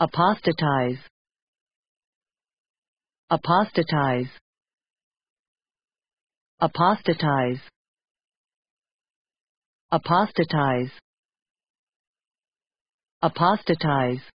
apostatize apostatize apostatize apostatize apostatize